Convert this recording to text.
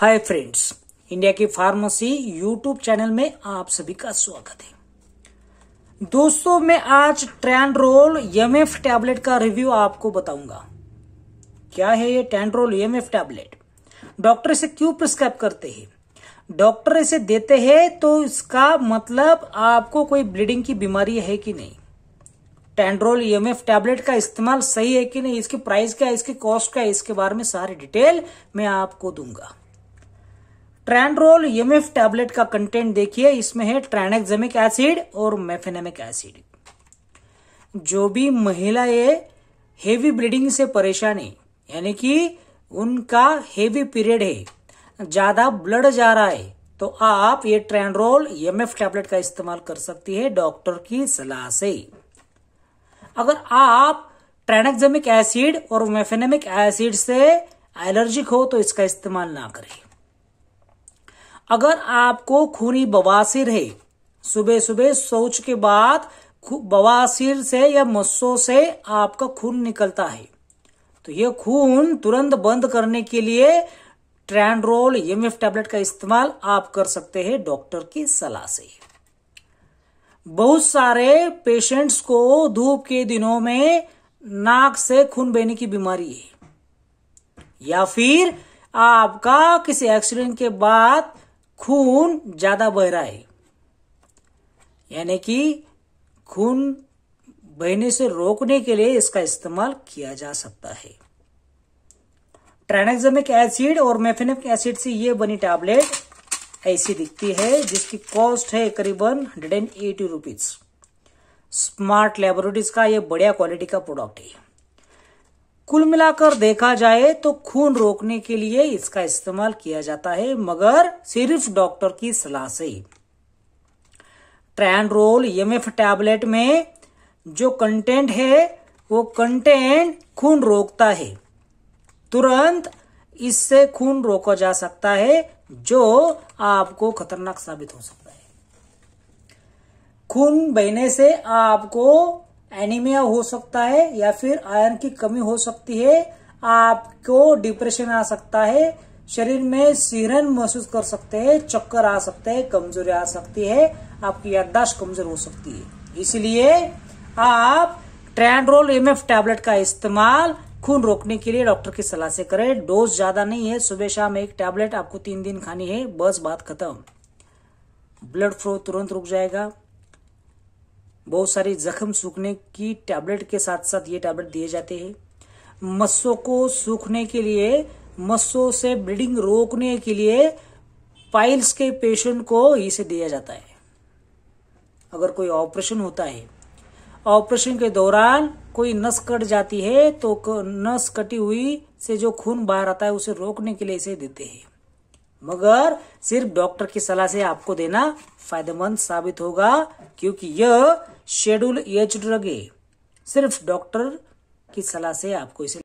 हाय friends India की pharmacy YouTube channel में आप सभी का स्वागत है दोस्तों मैं आज ट्रैंड्रोल एमएफ e टैबलेट का रिव्यू आपको बताऊंगा क्या है ये ट्रैंड्रोल एमएफ e टैबलेट डॉक्टर इसे क्यों प्रिस्क्राइब करते हैं डॉक्टर इसे देते हैं तो इसका मतलब आपको कोई ब्लीडिंग की बीमारी है कि नहीं टेंड्रोल ईएमएफ e टैबलेट का इस्तेमाल सही है कि नहीं इसकी प्राइस क्या है इसकी कॉस्ट क्या है इसके बारे में सारी डिटेल मैं आपको दूंगा एम एमएफ टैबलेट का कंटेंट देखिए इसमें है ट्रैनेक्जेमिक एसिड और मेफेनेमिक एसिड जो भी महिला ये हेवी ब्लीडिंग से परेशान है यानी कि उनका हेवी पीरियड है ज्यादा ब्लड जा रहा है तो आप ये ट्रैनरोल एमएफ टैबलेट का इस्तेमाल कर सकती है डॉक्टर की सलाह से अगर आप ट्रैनेक्जेमिक एसिड और मेफेनेमिक एसिड से एलर्जिक हो तो इसका इस्तेमाल ना करें अगर आपको खूनी बवासीर है सुबह सुबह शौच के बाद बवासीर से या मस्सों से आपका खून निकलता है तो यह खून तुरंत बंद करने के लिए ट्रैंड्रोल एमएफ e टैबलेट का इस्तेमाल आप कर सकते हैं डॉक्टर की सलाह से बहुत सारे पेशेंट्स को धूप के दिनों में नाक से खून बहने की बीमारी है या फिर आपका किसी एक्सीडेंट के बाद खून ज्यादा बह रहा है यानी कि खून बहने से रोकने के लिए इसका इस्तेमाल किया जा सकता है ट्रेनेक्जमिक एसिड और मेफेनिक एसिड से ये बनी टैबलेट ऐसी दिखती है जिसकी कॉस्ट है करीबन hundred and eighty rupees smart laboratories का यह बढ़िया क्वालिटी का प्रोडक्ट है कुल मिलाकर देखा जाए तो खून रोकने के लिए इसका इस्तेमाल किया जाता है मगर सिर्फ डॉक्टर की सलाह से ही रोल एमएफ टैबलेट में जो कंटेंट है वो कंटेंट खून रोकता है तुरंत इससे खून रोका जा सकता है जो आपको खतरनाक साबित हो सकता है खून बहने से आपको एनीमिया हो सकता है या फिर आयरन की कमी हो सकती है आपको डिप्रेशन आ सकता है शरीर में सिहरन महसूस कर सकते हैं चक्कर आ सकते हैं कमजोरी आ सकती है आपकी याददाश्त कमजोर हो सकती है इसलिए आप ट्रैंड्रोल एम एफ टैबलेट का इस्तेमाल खून रोकने के लिए डॉक्टर की सलाह से करें डोज ज्यादा नहीं है सुबह शाम एक टैबलेट आपको तीन दिन खानी है बस बात खत्म ब्लड फ्लो तुरंत रुक जाएगा बहुत सारे जख्म सूखने की टैबलेट के साथ साथ ये टैबलेट दिए जाते हैं मस्सों को सूखने के लिए मस्सों से ब्लीडिंग रोकने के लिए पाइल्स के पेशेंट को इसे दिया जाता है अगर कोई ऑपरेशन होता है ऑपरेशन के दौरान कोई नस कट जाती है तो नस कटी हुई से जो खून बाहर आता है उसे रोकने के लिए इसे देते हैं मगर सिर्फ डॉक्टर की सलाह से आपको देना फायदेमंद साबित होगा क्योंकि यह शेड्यूल एच ड्रग है सिर्फ डॉक्टर की सलाह से आपको इसे